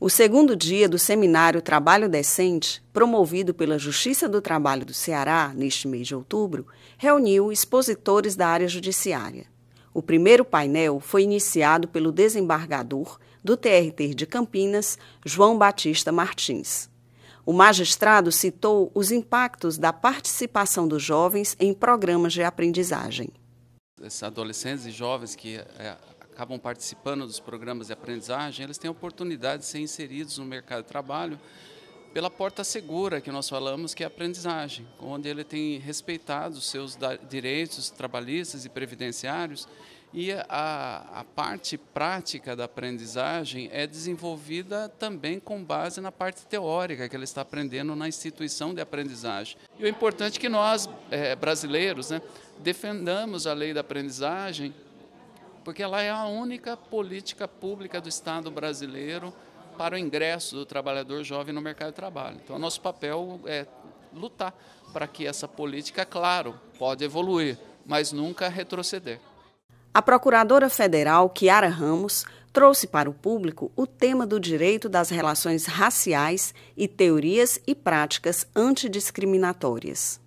O segundo dia do seminário Trabalho Decente, promovido pela Justiça do Trabalho do Ceará neste mês de outubro, reuniu expositores da área judiciária. O primeiro painel foi iniciado pelo desembargador do TRT de Campinas, João Batista Martins. O magistrado citou os impactos da participação dos jovens em programas de aprendizagem. Esses adolescentes e jovens que é, acabam participando dos programas de aprendizagem, eles têm a oportunidade de ser inseridos no mercado de trabalho pela porta segura que nós falamos, que é a aprendizagem, onde ele tem respeitado os seus direitos trabalhistas e previdenciários e a, a parte prática da aprendizagem é desenvolvida também com base na parte teórica que ele está aprendendo na instituição de aprendizagem. E o importante é que nós, é, brasileiros, né, defendamos a lei da aprendizagem porque ela é a única política pública do Estado brasileiro para o ingresso do trabalhador jovem no mercado de trabalho. Então, nosso papel é lutar para que essa política, claro, pode evoluir, mas nunca retroceder. A procuradora federal Kiara Ramos trouxe para o público o tema do direito das relações raciais e teorias e práticas antidiscriminatórias.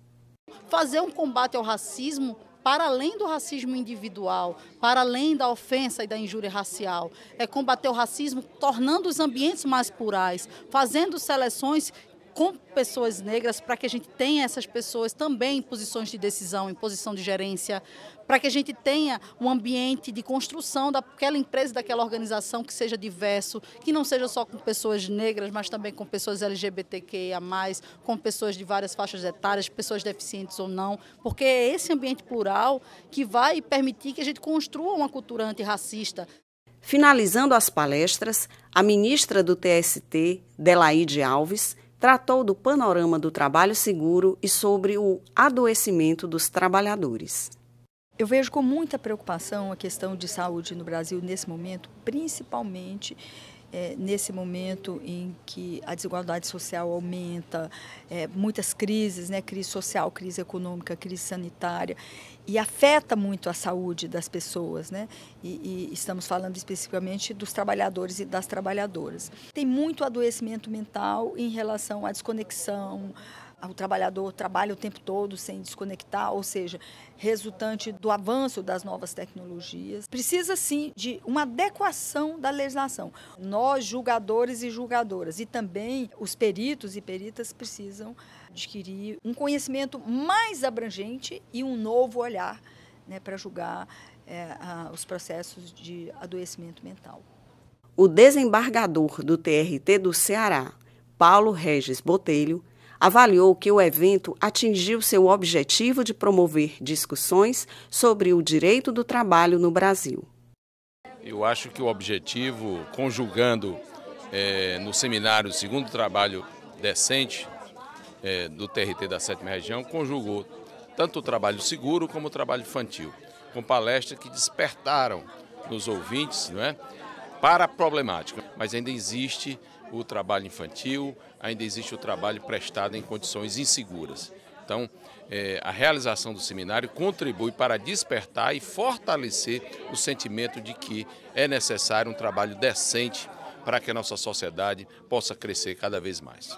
Fazer um combate ao racismo para além do racismo individual, para além da ofensa e da injúria racial. É combater o racismo tornando os ambientes mais plurais, fazendo seleções com pessoas negras para que a gente tenha essas pessoas também em posições de decisão, em posição de gerência, para que a gente tenha um ambiente de construção daquela empresa, daquela organização que seja diverso, que não seja só com pessoas negras, mas também com pessoas LGBTQIA+, com pessoas de várias faixas etárias, pessoas deficientes ou não, porque é esse ambiente plural que vai permitir que a gente construa uma cultura antirracista. Finalizando as palestras, a ministra do TST, Delaide Alves, tratou do panorama do trabalho seguro e sobre o adoecimento dos trabalhadores. Eu vejo com muita preocupação a questão de saúde no Brasil nesse momento, principalmente é, nesse momento em que a desigualdade social aumenta, é, muitas crises, né, crise social, crise econômica, crise sanitária, e afeta muito a saúde das pessoas, né? E, e, estamos falando especificamente dos trabalhadores e das trabalhadoras. Tem muito adoecimento mental em relação à desconexão, o trabalhador trabalha o tempo todo sem desconectar, ou seja, resultante do avanço das novas tecnologias. Precisa sim de uma adequação da legislação. Nós, julgadores e julgadoras, e também os peritos e peritas precisam adquirir um conhecimento mais abrangente e um novo olhar né, para julgar é, a, os processos de adoecimento mental. O desembargador do TRT do Ceará, Paulo Regis Botelho, avaliou que o evento atingiu seu objetivo de promover discussões sobre o direito do trabalho no Brasil. Eu acho que o objetivo, conjugando é, no seminário o Segundo Trabalho Decente é, do TRT da Sétima Região, conjugou tanto o trabalho seguro como o trabalho infantil, com palestras que despertaram nos ouvintes não é, para a problemática. Mas ainda existe o trabalho infantil, ainda existe o trabalho prestado em condições inseguras. Então, é, a realização do seminário contribui para despertar e fortalecer o sentimento de que é necessário um trabalho decente para que a nossa sociedade possa crescer cada vez mais.